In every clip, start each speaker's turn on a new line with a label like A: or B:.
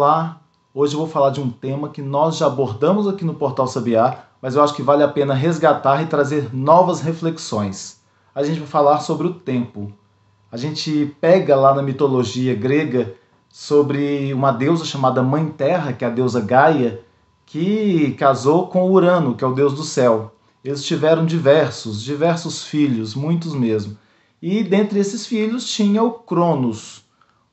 A: Olá! Hoje eu vou falar de um tema que nós já abordamos aqui no Portal Sabiá, mas eu acho que vale a pena resgatar e trazer novas reflexões. A gente vai falar sobre o tempo. A gente pega lá na mitologia grega sobre uma deusa chamada Mãe Terra, que é a deusa Gaia, que casou com Urano, que é o deus do céu. Eles tiveram diversos, diversos filhos, muitos mesmo. E dentre esses filhos tinha o Cronos,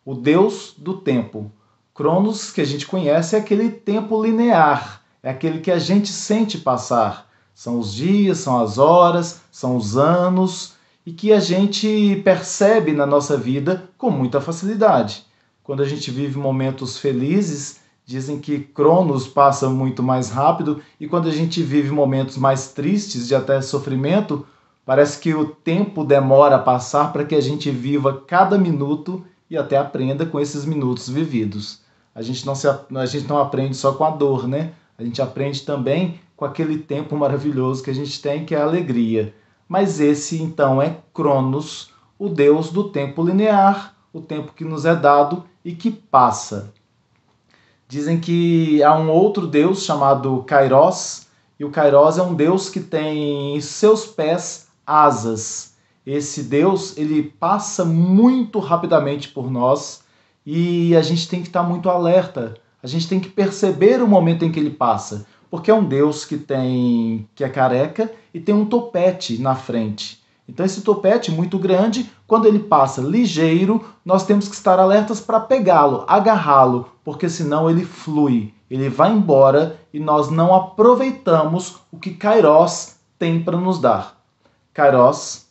A: o deus do tempo. Cronos que a gente conhece é aquele tempo linear, é aquele que a gente sente passar. São os dias, são as horas, são os anos e que a gente percebe na nossa vida com muita facilidade. Quando a gente vive momentos felizes, dizem que Cronos passa muito mais rápido e quando a gente vive momentos mais tristes, de até sofrimento, parece que o tempo demora a passar para que a gente viva cada minuto e até aprenda com esses minutos vividos a gente não, se, a gente não aprende só com a dor, né? A gente aprende também com aquele tempo maravilhoso que a gente tem, que é a alegria. Mas esse então é Cronos, o deus do tempo linear, o tempo que nos é dado e que passa. Dizem que há um outro deus chamado Kairos, e o Kairos é um deus que tem em seus pés asas. Esse deus, ele passa muito rapidamente por nós e a gente tem que estar muito alerta. A gente tem que perceber o momento em que ele passa, porque é um Deus que tem que é careca e tem um topete na frente. Então esse topete muito grande, quando ele passa ligeiro, nós temos que estar alertas para pegá-lo, agarrá-lo, porque senão ele flui, ele vai embora e nós não aproveitamos o que Kairos tem para nos dar. Kairos,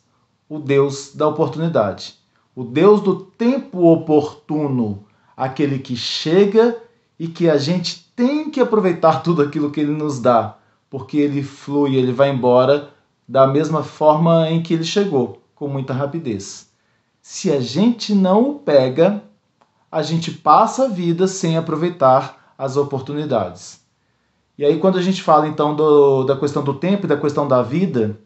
A: o Deus da oportunidade o Deus do tempo oportuno, aquele que chega e que a gente tem que aproveitar tudo aquilo que ele nos dá, porque ele flui, ele vai embora da mesma forma em que ele chegou, com muita rapidez. Se a gente não o pega, a gente passa a vida sem aproveitar as oportunidades. E aí, quando a gente fala então do, da questão do tempo e da questão da vida,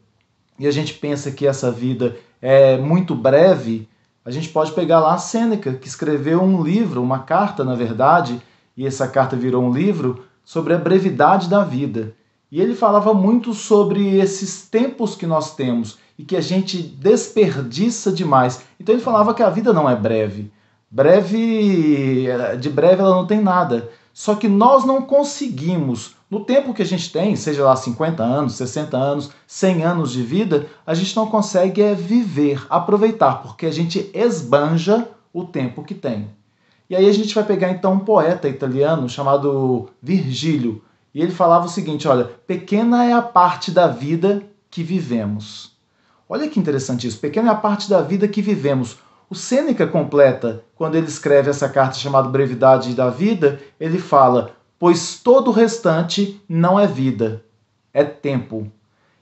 A: e a gente pensa que essa vida é muito breve, a gente pode pegar lá Sêneca, que escreveu um livro, uma carta, na verdade, e essa carta virou um livro sobre a brevidade da vida. E ele falava muito sobre esses tempos que nós temos e que a gente desperdiça demais. Então ele falava que a vida não é breve. Breve, de breve ela não tem nada. Só que nós não conseguimos no tempo que a gente tem, seja lá 50 anos, 60 anos, 100 anos de vida, a gente não consegue é viver, aproveitar, porque a gente esbanja o tempo que tem. E aí a gente vai pegar então um poeta italiano chamado Virgílio, e ele falava o seguinte: olha, pequena é a parte da vida que vivemos. Olha que interessante isso, pequena é a parte da vida que vivemos. O Sêneca completa, quando ele escreve essa carta chamada Brevidade da Vida, ele fala: pois todo o restante não é vida, é tempo.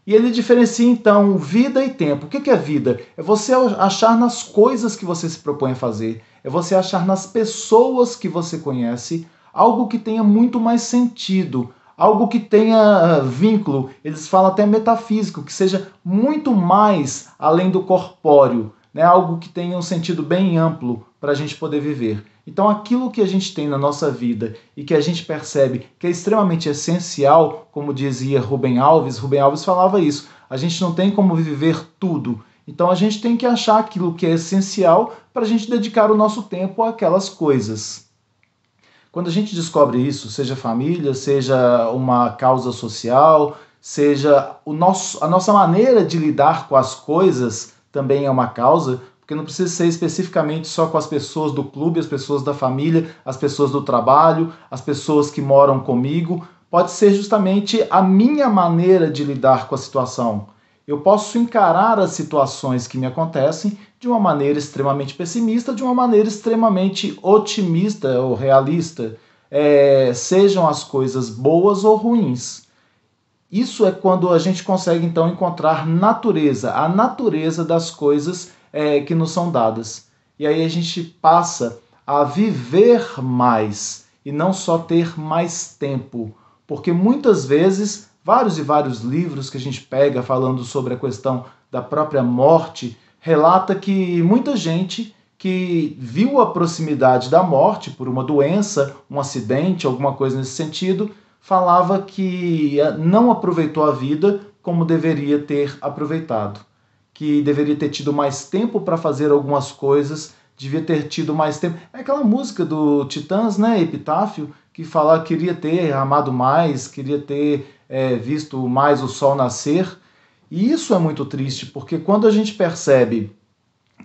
A: E ele diferencia então vida e tempo. O que é vida? É você achar nas coisas que você se propõe a fazer, é você achar nas pessoas que você conhece algo que tenha muito mais sentido, algo que tenha ah, vínculo. Eles falam até metafísico, que seja muito mais além do corpóreo, né? algo que tenha um sentido bem amplo para a gente poder viver. Então, aquilo que a gente tem na nossa vida e que a gente percebe que é extremamente essencial, como dizia Rubem Alves, Rubem Alves falava isso, a gente não tem como viver tudo. Então, a gente tem que achar aquilo que é essencial para a gente dedicar o nosso tempo àquelas coisas. Quando a gente descobre isso, seja família, seja uma causa social, seja o nosso, a nossa maneira de lidar com as coisas também é uma causa, porque não precisa ser especificamente só com as pessoas do clube, as pessoas da família, as pessoas do trabalho, as pessoas que moram comigo. Pode ser justamente a minha maneira de lidar com a situação. Eu posso encarar as situações que me acontecem de uma maneira extremamente pessimista, de uma maneira extremamente otimista ou realista, é, sejam as coisas boas ou ruins. Isso é quando a gente consegue então encontrar natureza, a natureza das coisas é, que nos são dadas. E aí a gente passa a viver mais e não só ter mais tempo, porque muitas vezes vários e vários livros que a gente pega falando sobre a questão da própria morte relata que muita gente que viu a proximidade da morte por uma doença, um acidente, alguma coisa nesse sentido, falava que eh, não aproveitou a vida como deveria ter aproveitado que deveria ter tido mais tempo para fazer algumas coisas, devia ter tido mais tempo. É aquela música do Titãs, né? Epitáfio, que fala que queria ter amado mais, queria ter é, visto mais o sol nascer. E isso é muito triste, porque quando a gente percebe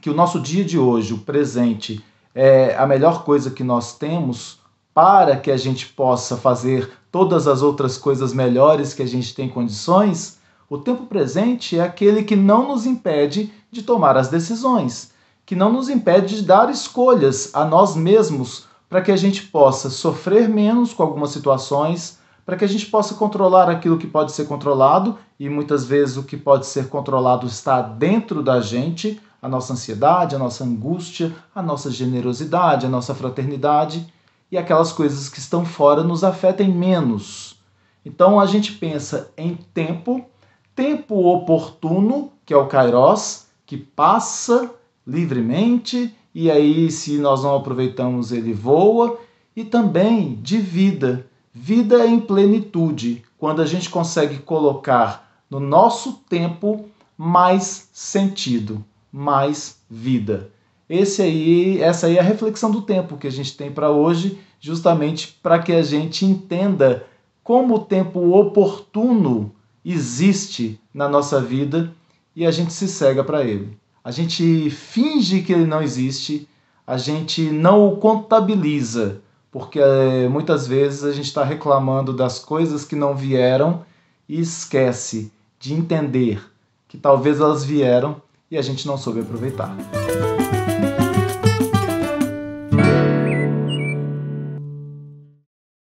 A: que o nosso dia de hoje, o presente, é a melhor coisa que nós temos para que a gente possa fazer todas as outras coisas melhores que a gente tem condições, o tempo presente é aquele que não nos impede de tomar as decisões, que não nos impede de dar escolhas a nós mesmos para que a gente possa sofrer menos com algumas situações, para que a gente possa controlar aquilo que pode ser controlado e muitas vezes o que pode ser controlado está dentro da gente, a nossa ansiedade, a nossa angústia, a nossa generosidade, a nossa fraternidade e aquelas coisas que estão fora nos afetem menos. Então a gente pensa em tempo tempo oportuno, que é o kairos, que passa livremente e aí se nós não aproveitamos ele voa, e também de vida, vida em plenitude, quando a gente consegue colocar no nosso tempo mais sentido, mais vida. Esse aí, essa aí é a reflexão do tempo que a gente tem para hoje, justamente para que a gente entenda como o tempo oportuno existe na nossa vida e a gente se cega para ele. A gente finge que ele não existe, a gente não o contabiliza, porque eh, muitas vezes a gente está reclamando das coisas que não vieram e esquece de entender que talvez elas vieram e a gente não soube aproveitar.